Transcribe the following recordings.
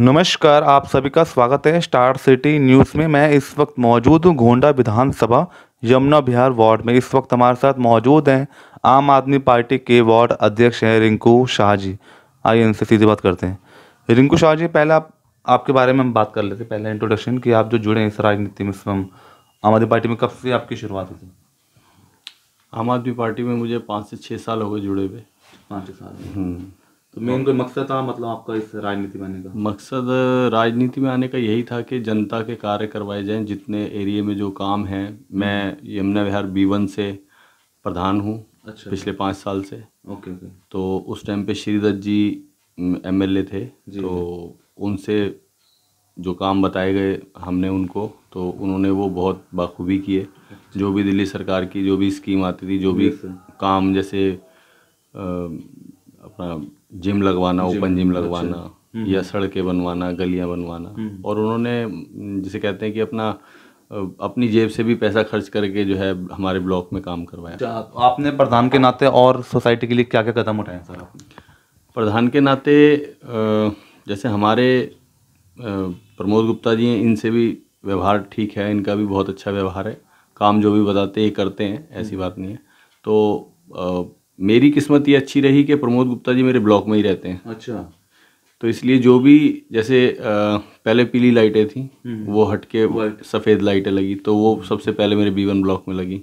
नमस्कार आप सभी का स्वागत है स्टार सिटी न्यूज़ में मैं इस वक्त मौजूद हूँ गोंडा विधानसभा यमुना बिहार वार्ड में इस वक्त हमारे साथ मौजूद हैं आम आदमी पार्टी के वार्ड अध्यक्ष हैं रिंकू शाह जी आइए इनसे सीधे बात करते हैं रिंकू शाह जी पहले आप आपके बारे में हम बात कर लेते पहले इंट्रोडक्शन कि आप जो जुड़े हैं इस राजनीति में स्वयं आम आदमी पार्टी में कब से आपकी शुरुआत हुई थी आम आदमी पार्टी में मुझे पाँच से छः साल हो गए जुड़े हुए पाँच छः साल हम्म। तो मेन कोई मकसद था मतलब आपका इस राजनीति में आने का मकसद राजनीति में आने का यही था कि जनता के कार्य करवाए जाएं जितने एरिए में जो काम हैं मैं यमुना विहार बी वन से प्रधान हूँ अच्छा पिछले पाँच साल से ओके ओके तो उस टाइम पे श्रीदत्त जी एमएलए थे तो उनसे जो काम बताए गए हमने उनको तो उन्होंने वो बहुत बाखूबी किए अच्छा। जो भी दिल्ली सरकार की जो भी स्कीम आती थी जो भी काम जैसे अपना जिम लगवाना ओपन जिम अच्छा। लगवाना अच्छा। या सड़कें बनवाना गलियां बनवाना हम्म। और उन्होंने जिसे कहते हैं कि अपना अपनी जेब से भी पैसा खर्च करके जो है हमारे ब्लॉक में काम करवाया अच्छा, आपने प्रधान के नाते और सोसाइटी के लिए क्या क्या कदम उठाए सर आपने प्रधान के नाते जैसे हमारे प्रमोद गुप्ता जी हैं इनसे भी व्यवहार ठीक है इनका भी बहुत अच्छा व्यवहार है काम जो भी बताते ये करते हैं ऐसी हम्म। बात नहीं है तो मेरी किस्मत ये अच्छी रही कि प्रमोद गुप्ता जी मेरे ब्लॉक में ही रहते हैं अच्छा तो इसलिए जो भी जैसे पहले पीली लाइटें थी हम्म। वो हटके सफ़ेद लाइटें लगी तो वो सबसे पहले मेरे बी वन ब्लॉक में लगी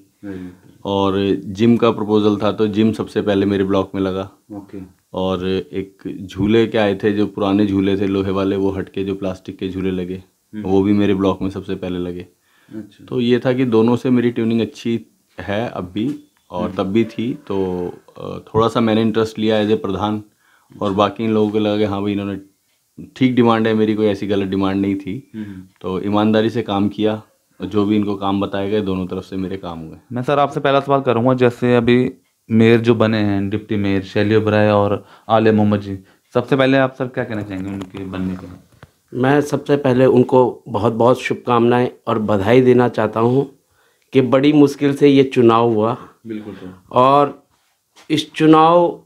और जिम का प्रपोजल था तो जिम सबसे पहले मेरे ब्लॉक में लगा ओके और एक झूले के आए थे जो पुराने झूले थे लोहे वाले वो हटके जो प्लास्टिक के झूले लगे हम्म। वो भी मेरे ब्लॉक में सबसे पहले लगे अच्छा। तो ये था कि दोनों से मेरी ट्यूनिंग अच्छी है अब भी और तब भी थी तो थोड़ा सा मैंने इंटरेस्ट लिया एज ए प्रधान और बाकी इन लोगों को लगा कि हाँ भाई इन्होंने ठीक डिमांड है मेरी कोई ऐसी गलत डिमांड नहीं थी हम्म। तो ईमानदारी से काम किया जो भी इनको काम बताए गए दोनों तरफ से मेरे काम हुए मैं सर आपसे पहला सवाल करूँगा जैसे अभी मेयर जो बने हैं डिप्टी मेयर शैली ओबराय और आलिया मोहम्मद जी सबसे पहले आप सर क्या कहना चाहेंगे उनके बनने के मैं सबसे पहले उनको बहुत बहुत शुभकामनाएं और बधाई देना चाहता हूं कि बड़ी मुश्किल से ये चुनाव हुआ बिल्कुल और इस चुनाव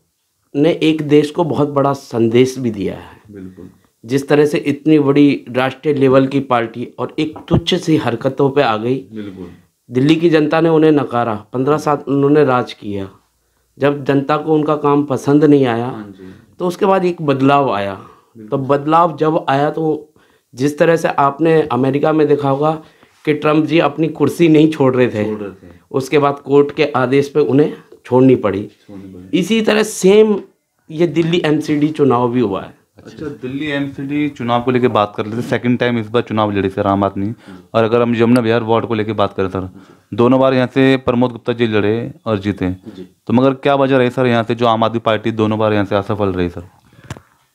ने एक देश को बहुत बड़ा संदेश भी दिया है बिल्कुल जिस तरह से इतनी बड़ी राष्ट्रीय लेवल की पार्टी और एक तुच्छ सी हरकतों पे आ गई बिल्कुल दिल्ली की जनता ने उन्हें नकारा पंद्रह साल उन्होंने राज किया जब जनता को उनका काम पसंद नहीं आया हाँ तो उसके बाद एक बदलाव आया तो बदलाव जब आया तो जिस तरह से आपने अमेरिका में देखा होगा कि ट्रंप जी अपनी कुर्सी नहीं छोड़ रहे थे, छोड़ रहे थे। उसके बाद कोर्ट के आदेश पे उन्हें छोड़नी पड़ी, पड़ी। इसी तरह सेम ये दिल्ली एमसीडी चुनाव भी हुआ है अच्छा दिल्ली एमसीडी चुनाव को लेकर बात कर थे सेकंड टाइम इस बार चुनाव लड़े सर आम आदमी और अगर हम यमुना बिहार वार्ड को लेकर बात करें सर दोनों बार यहाँ से प्रमोद गुप्ता जी लड़े और जीते तो मगर क्या वजह रही सर यहाँ से जो आम आदमी पार्टी दोनों बार यहाँ से असफल रही सर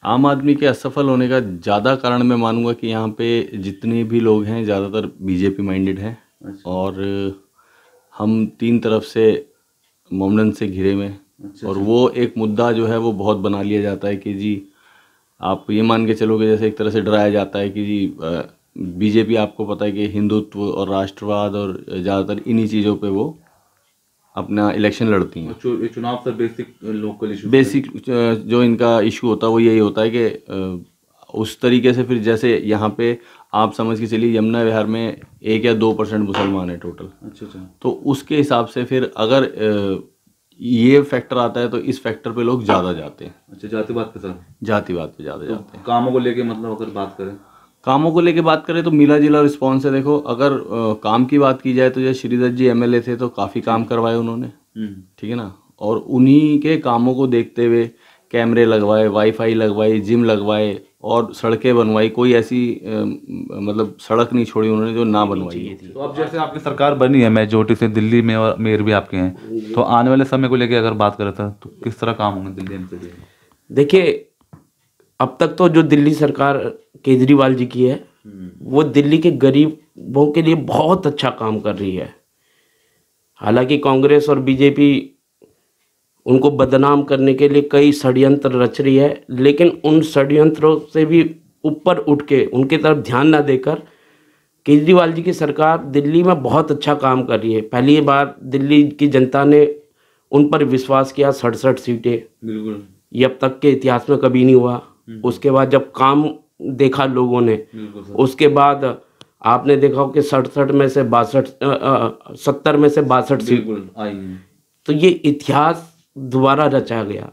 आम आदमी के असफल होने का ज़्यादा कारण मैं मानूंगा कि यहाँ पे जितने भी लोग हैं ज़्यादातर बीजेपी माइंडेड हैं अच्छा। और हम तीन तरफ से ममडन से घिरे में अच्छा, और अच्छा। वो एक मुद्दा जो है वो बहुत बना लिया जाता है कि जी आप ये मान के चलोगे जैसे एक तरह से डराया जाता है कि जी बीजेपी आपको पता है कि हिंदुत्व और राष्ट्रवाद और ज़्यादातर इन्हीं चीज़ों पर वो अपना इलेक्शन लड़ती हैं चुनाव sir basic local issue basic जो इनका इशू होता है वो यही होता है कि उस तरीके से फिर जैसे यहाँ पे आप समझ के चलिए यमुना विहार में एक या दो परसेंट मुसलमान है टोटल अच्छा अच्छा तो उसके हिसाब से फिर अगर ये फैक्टर आता है तो इस फैक्टर पे लोग ज़्यादा जाते हैं अच्छा जातिवाद पे सर जातिवाद पे ज़्यादा तो जाते हैं कामों को लेके मतलब अगर बात करें कामों को लेके बात करें तो मिला जिला रिस्पॉन्स है देखो अगर आ, काम की बात की जाए तो जैसे श्रीधर जी एम थे तो काफ़ी काम करवाए उन्होंने हम्म। ठीक है ना और उन्हीं के कामों को देखते हुए कैमरे लगवाए वाईफाई लगवाई जिम लगवाए और सड़कें बनवाई कोई ऐसी आ, मतलब सड़क नहीं छोड़ी उन्होंने जो ना बनवाई थी तो अब जैसे आपकी सरकार बनी है मेजोरिटी से दिल्ली में और मेयर भी आपके हैं तो आने वाले समय को लेकर अगर बात करें तो, तो किस तरह काम होंगे दिल्ली में देखिए अब तक तो जो दिल्ली सरकार केजरीवाल जी की है हम्म। वो दिल्ली के गरीबों के लिए बहुत अच्छा काम कर रही है हालांकि कांग्रेस और बीजेपी उनको बदनाम करने के लिए कई षड्यंत्र रच रही है लेकिन उन षड्यंत्रों से भी ऊपर उठ के उनके तरफ ध्यान ना देकर केजरीवाल जी की सरकार दिल्ली में बहुत अच्छा काम कर रही है पहली बार दिल्ली की जनता ने उन पर विश्वास किया सड़सठ सीटें बिल्कुल ये अब तक के इतिहास में कभी नहीं हुआ हम्म। उसके बाद जब काम देखा लोगों ने उसके बाद आपने देखा कि सड़सठ में से बासठ सत्तर में से बासठ सीट तो ये इतिहास द्वारा रचा गया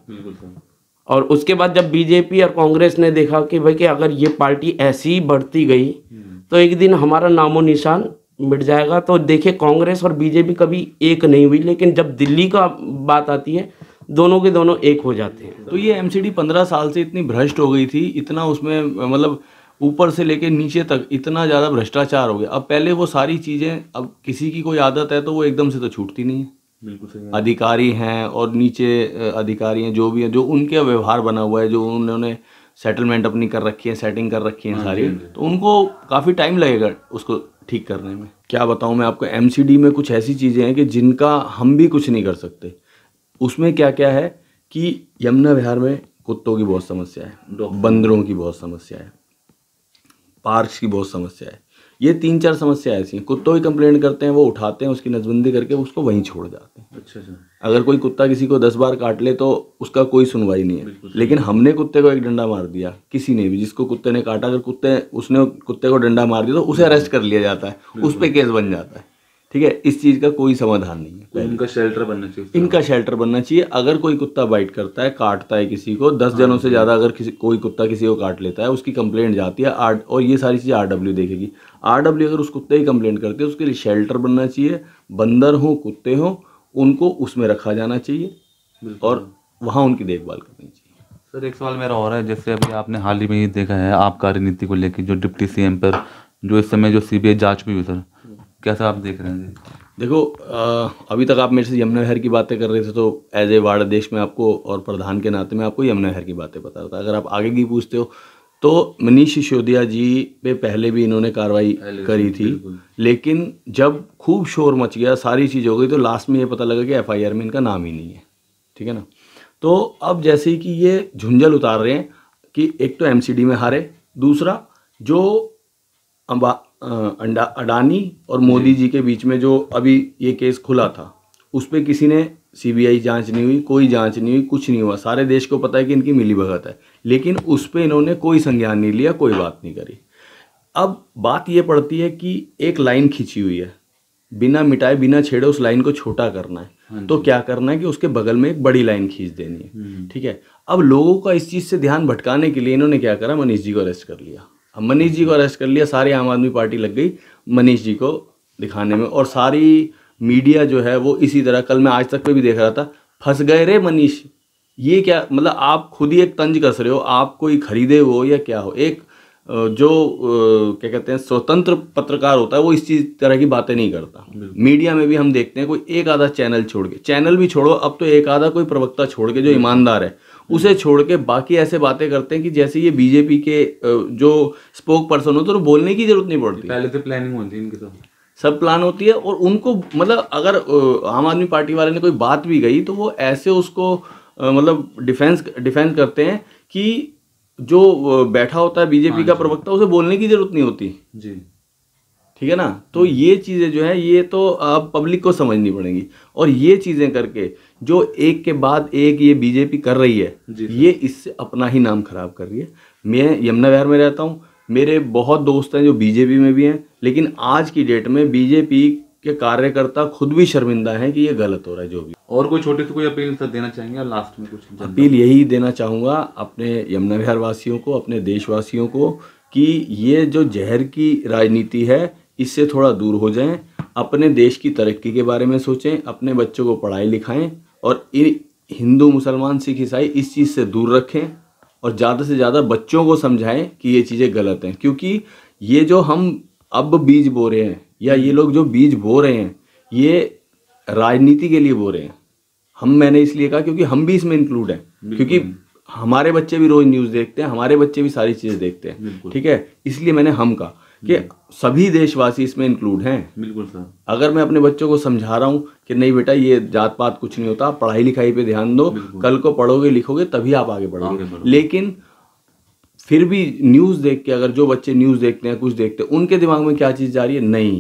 और उसके बाद जब बीजेपी और कांग्रेस ने देखा कि भाई कि अगर ये पार्टी ऐसी ही बढ़ती गई हम्म। तो एक दिन हमारा नामो निशान मिट जाएगा तो देखिए कांग्रेस और बीजेपी कभी एक नहीं हुई लेकिन जब दिल्ली का बात आती है दोनों के दोनों एक हो जाते हैं तो ये एम पंद्रह साल से इतनी भ्रष्ट हो गई थी इतना उसमें मतलब ऊपर से लेके नीचे तक इतना ज़्यादा भ्रष्टाचार हो गया अब पहले वो सारी चीज़ें अब किसी की कोई आदत है तो वो एकदम से तो छूटती नहीं है बिल्कुल अधिकारी हैं और नीचे अधिकारी हैं जो भी हैं जो उनके व्यवहार बना हुआ है जो उन्होंने सेटलमेंट अपनी कर रखी है सेटिंग कर रखी है हाँ सारी हाँ तो उनको काफ़ी टाइम लगेगा उसको ठीक करने में क्या बताऊँ मैं आपको एम में कुछ ऐसी चीज़ें हैं कि जिनका हम भी कुछ नहीं कर सकते उसमें क्या क्या है कि यमुना विहार में कुत्तों की बहुत समस्या है बंदरों की बहुत समस्या है पार्क्स की बहुत समस्या है ये तीन चार समस्याएं ऐसी हैं कुत्तों की कंप्लेंट करते हैं वो उठाते हैं उसकी नजबंदी करके उसको वहीं छोड़ जाते हैं अच्छा अच्छा अगर कोई कुत्ता किसी को दस बार काट ले तो उसका कोई सुनवाई नहीं है लेकिन हमने कुत्ते को एक डंडा मार दिया किसी ने भी जिसको कुत्ते ने काटा अगर कुत्ते उसने कुत्ते को डंडा मार दिया तो उसे अरेस्ट कर लिया जाता है उस पर केस बन जाता है ठीक है इस चीज़ का कोई समाधान नहीं है इनका शेल्टर बनना चाहिए इनका शेल्टर बनना चाहिए अगर कोई कुत्ता बाइट करता है काटता है किसी को दस हाँ, जनों से ज़्यादा अगर किसी कोई कुत्ता किसी को काट लेता है उसकी कंप्लेंट जाती है आर और ये सारी चीज़ें आर डब्ल्यू देखेगी आर डब्ल्यू अगर उस कुत्ते की कंप्लेंट करते हैं उसके लिए शेल्टर बनना चाहिए बंदर हों कुत्ते हों उनको उसमें रखा जाना चाहिए और वहाँ उनकी देखभाल करनी चाहिए सर एक सवाल मेरा और है जैसे अभी आपने हाल ही में ही देखा है आप कार्यनीति को लेकर जो डिप्टी सी पर जो इस समय जो सी आई जांच भी हुई सर कैसा आप देख रहे हैं देखो आ, अभी तक आप मेरे से यमुना नहर की बातें कर रहे थे तो एज ए वार्ड देश में आपको और प्रधान के नाते में आपको यमुना नहर की बातें बता रहा था अगर आप आगे की पूछते हो तो मनीष सिसोदिया जी पे पहले भी इन्होंने कार्रवाई करी थी लेकिन जब खूब शोर मच गया सारी चीज़ हो गई तो लास्ट में ये पता लगा कि एफआईआर में इनका नाम ही नहीं है ठीक है ना तो अब जैसे कि ये झुंझल उतार रहे हैं कि एक तो एमसीडी में हारे दूसरा जो अंबा अंडा अडानी और मोदी जी के बीच में जो अभी ये केस खुला था उस पर किसी ने सीबीआई जांच नहीं हुई कोई जांच नहीं हुई कुछ नहीं हुआ सारे देश को पता है कि इनकी मिली भगत है लेकिन उस पर इन्होंने कोई संज्ञान नहीं लिया कोई बात नहीं करी अब बात ये पड़ती है कि एक लाइन खींची हुई है बिना मिटाए बिना छेड़े उस लाइन को छोटा करना है हाँ तो क्या करना है कि उसके बगल में एक बड़ी लाइन खींच देनी है हम्म। ठीक है अब लोगों का इस चीज़ से ध्यान भटकाने के लिए इन्होंने क्या करा मनीष जी को अरेस्ट कर लिया हम हाँ, मनीष जी को अरेस्ट कर लिया सारी आम आदमी पार्टी लग गई मनीष जी को दिखाने में और सारी मीडिया जो है वो इसी तरह कल मैं आज तक पे भी देख रहा था फंस गए रे मनीष ये क्या मतलब आप खुद ही एक तंज कस रहे हो आप कोई खरीदे हो या क्या हो एक जो क्या कहते हैं स्वतंत्र पत्रकार होता है वो इस चीज़ तरह की बातें नहीं करता मीडिया में भी हम देखते हैं कोई एक आधा चैनल छोड़ के चैनल भी छोड़ो अब तो एक आधा कोई प्रवक्ता छोड़ के जो ईमानदार है उसे छोड़ के बाकी ऐसे बातें करते हैं कि जैसे ये बीजेपी के जो स्पोक पर्सन होते तो बोलने की जरूरत नहीं पड़ती पहले से प्लानिंग होती है इनके साथ सब प्लान होती है और उनको मतलब अगर आम आदमी पार्टी वाले ने कोई बात भी गई तो वो ऐसे उसको मतलब डिफेंस डिफेंस करते हैं कि जो बैठा होता है बीजेपी हाँ का प्रवक्ता उसे बोलने की जरूरत नहीं होती जी ठीक है ना हम्म। तो ये चीज़ें जो है ये तो आप पब्लिक को समझनी पड़ेंगी और ये चीज़ें करके जो एक के बाद एक ये बीजेपी कर रही है ये इससे अपना ही नाम खराब कर रही है मैं यमुना विहार में रहता हूँ मेरे बहुत दोस्त हैं जो बीजेपी में भी हैं लेकिन आज की डेट में बीजेपी के कार्यकर्ता खुद भी शर्मिंदा हैं कि ये गलत हो रहा है जो भी और कोई छोटी सी कोई अपील सर देना चाहेंगे लास्ट में कुछ अपील यही देना चाहूँगा अपने यमुना विहार वासियों को अपने देशवासियों को कि ये जो जहर की राजनीति है इससे थोड़ा दूर हो जाएं अपने देश की तरक्की के बारे में सोचें अपने बच्चों को पढ़ाई लिखाएं और इन हिंदू मुसलमान सिख ईसाई इस चीज़ से दूर रखें और ज़्यादा से ज़्यादा बच्चों को समझाएं कि ये चीज़ें गलत हैं क्योंकि ये जो हम अब बीज बो रहे हैं या ये लोग जो बीज बो रहे हैं ये राजनीति के लिए बो रहे हैं हम मैंने इसलिए कहा क्योंकि हम भी इसमें इंक्लूड हैं क्योंकि हमारे बच्चे भी रोज़ न्यूज़ देखते हैं हमारे बच्चे भी सारी चीज़ें देखते हैं ठीक है इसलिए मैंने हम कहा कि सभी देशवासी इसमें इंक्लूड हैं बिल्कुल सर अगर मैं अपने बच्चों को समझा रहा हूँ कि नहीं बेटा ये जात पात कुछ नहीं होता पढ़ाई लिखाई पे ध्यान दो कल को पढ़ोगे लिखोगे तभी आप आगे बढ़ोगे लेकिन फिर भी न्यूज़ देख के अगर जो बच्चे न्यूज़ देखते हैं कुछ देखते हैं उनके दिमाग में क्या चीज़ जा रही है नहीं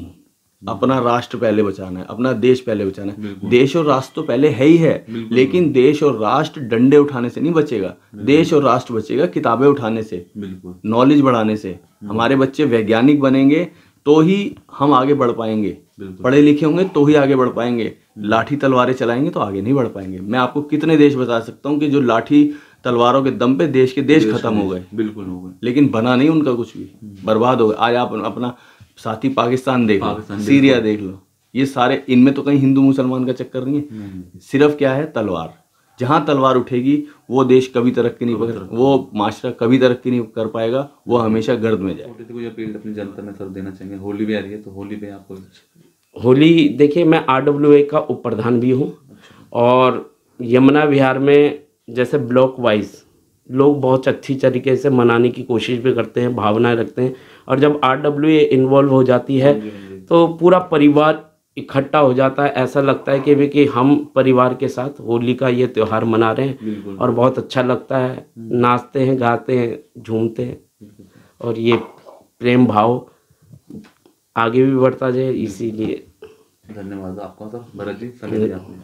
हम्म। अपना राष्ट्र पहले बचाना है अपना देश पहले बचाना है देश और राष्ट्र तो पहले है ही है लेकिन देश और राष्ट्र डंडे उठाने से नहीं बचेगा देश और राष्ट्र बचेगा किताबें उठाने से नॉलेज बढ़ाने से हमारे बच्चे वैज्ञानिक बनेंगे तो ही हम आगे बढ़ पाएंगे पढ़े लिखे होंगे तो ही आगे बढ़ पाएंगे लाठी तलवारें चलाएंगे तो आगे नहीं बढ़ पाएंगे मैं आपको कितने देश बता सकता हूँ कि जो लाठी तलवारों के दम पे देश के देश, खत्म हो गए बिल्कुल हो गए लेकिन बना नहीं उनका कुछ भी हम्म। बर्बाद हो गया आज आप अपना साथ ही पाकिस्तान देख लो सीरिया देख लो ये सारे इनमें तो कहीं हिंदू मुसलमान का चक्कर नहीं है हम्म। सिर्फ क्या है तलवार जहाँ तलवार उठेगी वो देश कभी तरक्की नहीं पकड़ वो माशरा कभी तरक्की नहीं कर पाएगा वो हमेशा गर्द में जाए अपनी जनता में सर देना चाहेंगे होली भी आ रही है तो होली पे आपको होली देखिए मैं आर डब्ल्यू ए का उप प्रधान भी हूँ अच्छा। और यमुना विहार में जैसे ब्लॉक वाइज लोग बहुत अच्छी तरीके से मनाने की कोशिश भी करते हैं भावनाएं रखते हैं और जब आर डब्ल्यू ए इन्वॉल्व हो जाती है हाँ हाँ तो पूरा परिवार इकट्ठा हो जाता है ऐसा लगता है कि भी कि हम परिवार के साथ होली का ये त्यौहार मना रहे हैं और बहुत अच्छा लगता है हम्म। नाचते हैं गाते हैं झूमते हैं और ये प्रेम भाव आगे भी बढ़ता जाए इसीलिए धन्यवाद आपका सर तो, भरत जी